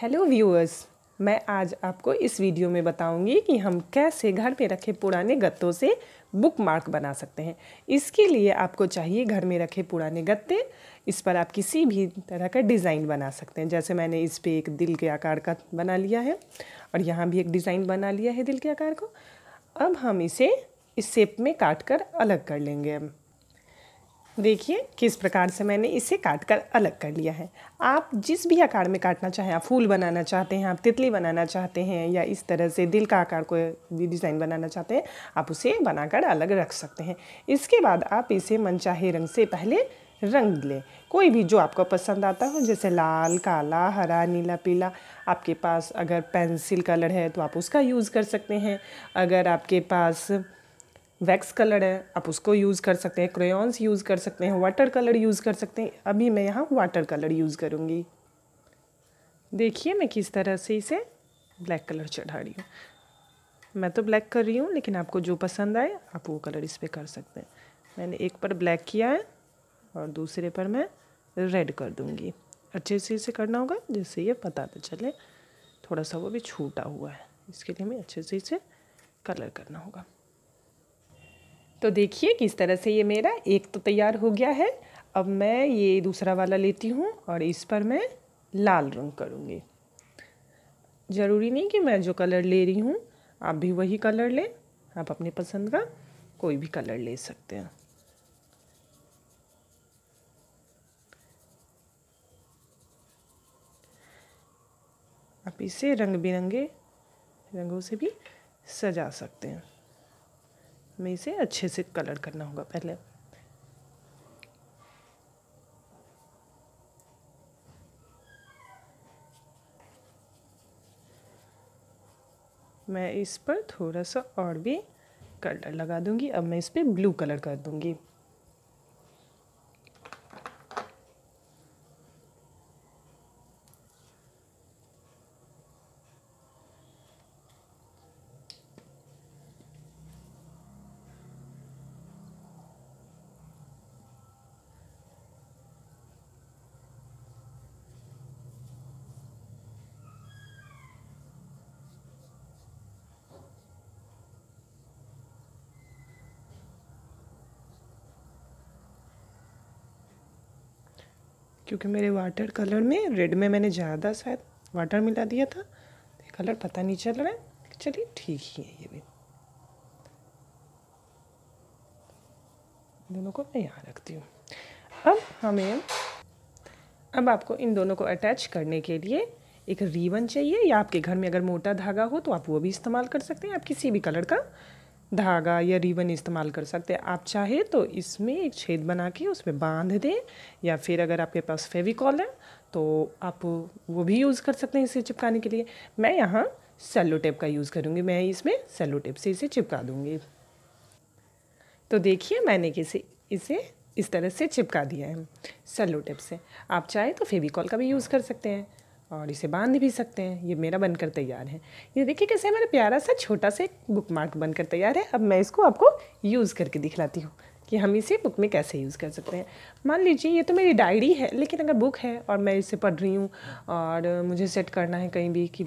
hello viewers मैं आज आपको इस वीडियो में बताऊंगी कि हम कैसे घर में रखे पुराने गत्तों से बुक मार्क बना सकते हैं इसके लिए आपको चाहिए घर में रखे पुराने गत्ते इस पर आप किसी भी तरह का डिज़ाइन बना सकते हैं जैसे मैंने इस पर एक दिल के आकार का बना लिया है और यहाँ भी एक डिज़ाइन बना लिया है दिल के आकार को अब हम इसे इस शेप में काट कर अलग कर लेंगे देखिए किस प्रकार से मैंने इसे काट कर अलग कर लिया है आप जिस भी आकार में काटना चाहें आप फूल बनाना चाहते हैं आप तितली बनाना चाहते हैं या इस तरह से दिल का आकार को डिज़ाइन बनाना चाहते हैं आप उसे बनाकर अलग रख सकते हैं इसके बाद आप इसे मनचाहे रंग से पहले रंग लें कोई भी जो आपको पसंद आता हो जैसे लाल काला हरा नीला पीला आपके पास अगर पेंसिल कलर है तो आप उसका यूज़ कर सकते हैं अगर आपके पास वैक्स कलर है आप उसको यूज़ कर सकते हैं क्रेयॉन्स यूज़ कर सकते हैं वाटर कलर यूज़ कर सकते हैं अभी मैं यहाँ वाटर कलर यूज़ करूँगी देखिए मैं किस तरह से इसे ब्लैक कलर चढ़ा रही हूँ मैं तो ब्लैक कर रही हूँ लेकिन आपको जो पसंद आए आप वो कलर इस पर कर सकते हैं मैंने एक पर ब्लैक किया है और दूसरे पर मैं रेड कर दूँगी अच्छे से इसे करना होगा जिससे ये पता तो चले थोड़ा सा वो भी छूटा हुआ है इसके लिए हमें अच्छे से इसे कलर करना होगा तो देखिए किस तरह से ये मेरा एक तो तैयार हो गया है अब मैं ये दूसरा वाला लेती हूँ और इस पर मैं लाल रंग करूँगी ज़रूरी नहीं कि मैं जो कलर ले रही हूँ आप भी वही कलर लें आप अपने पसंद का कोई भी कलर ले सकते हैं आप इसे रंग बिरंगे रंगों से भी सजा सकते हैं हमें इसे अच्छे से कलर करना होगा पहले मैं इस पर थोड़ा सा और भी कलर लगा दूंगी अब मैं इस पर ब्लू कलर कर दूंगी क्योंकि मेरे वाटर कलर में रेड में मैंने ज़्यादा शायद वाटर मिला दिया था कलर पता नहीं चल रहा है चलिए ठीक ही है ये भी दोनों को मैं यहाँ रखती हूँ अब हमें अब आपको इन दोनों को अटैच करने के लिए एक रिबन चाहिए या आपके घर में अगर मोटा धागा हो तो आप वो भी इस्तेमाल कर सकते हैं आप किसी भी कलर का धागा या रिबन इस्तेमाल कर सकते हैं आप चाहे तो इसमें एक छेद बना के उसमें बांध दें या फिर अगर आपके पास फेविकॉल है तो आप वो भी यूज़ कर सकते हैं इसे चिपकाने के लिए मैं यहाँ सेलो टेप का यूज़ करूँगी मैं इसमें सेलो टेप से इसे चिपका दूँगी तो देखिए मैंने किसे इसे इस तरह से चिपका दिया है सेलो टेप से आप चाहे तो फेविकॉल का भी यूज़ कर सकते हैं और इसे बांध भी सकते हैं ये मेरा बनकर तैयार है ये देखिए कैसे मेरा प्यारा सा छोटा सा बुक मार्क बनकर तैयार है अब मैं इसको आपको यूज़ करके दिखलाती हूँ कि हम इसे बुक में कैसे यूज़ कर सकते हैं मान लीजिए ये तो मेरी डायरी है लेकिन अगर बुक है और मैं इसे पढ़ रही हूँ और मुझे सेट करना है कहीं भी कि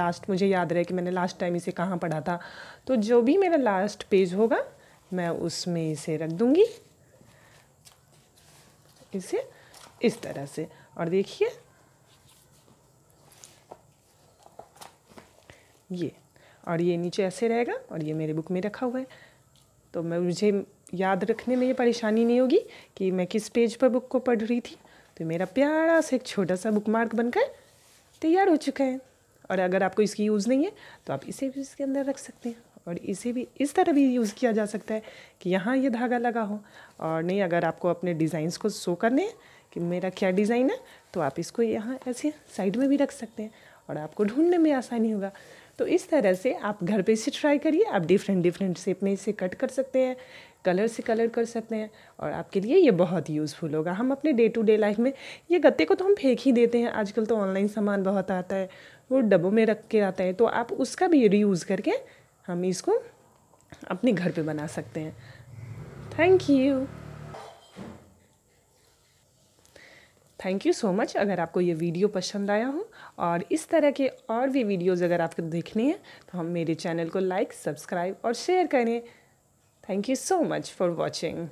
लास्ट मुझे याद रहे कि मैंने लास्ट टाइम इसे कहाँ पढ़ा था तो जो भी मेरा लास्ट पेज होगा मैं उसमें इसे रख दूँगी इसे इस तरह से और देखिए ये और ये नीचे ऐसे रहेगा और ये मेरे बुक में रखा हुआ है तो मैं मुझे याद रखने में ये परेशानी नहीं होगी कि मैं किस पेज पर बुक को पढ़ रही थी तो मेरा प्यारा सा एक छोटा सा बुक मार्क बनकर तैयार हो चुका है और अगर आपको इसकी यूज़ नहीं है तो आप इसे भी इसके अंदर रख सकते हैं और इसे भी इस तरह भी यूज़ किया जा सकता है कि यहाँ ये धागा लगा हो और नहीं अगर आपको अपने डिज़ाइंस को शो करने हैं कि मेरा क्या डिज़ाइन है तो आप इसको यहाँ ऐसे साइड में भी रख सकते हैं और आपको ढूंढने में आसानी होगा तो इस तरह से आप घर पे इसे ट्राई करिए आप डिफरेंट डिफरेंट शेप में इसे कट कर सकते हैं कलर से कलर कर सकते हैं और आपके लिए ये बहुत यूज़फुल होगा हम अपने डे टू डे लाइफ में ये गत्ते को तो हम फेंक ही देते हैं आजकल तो ऑनलाइन सामान बहुत आता है वो डब्बों में रख के आता है तो आप उसका भी रीयूज़ करके हम इसको अपने घर पे बना सकते हैं thank you thank you so much अगर आपको ये वीडियो पसंद आया हो और इस तरह के और भी वीडियोज़ अगर आपको देखनी है तो हम मेरे चैनल को लाइक सब्सक्राइब और शेयर करें thank you so much for watching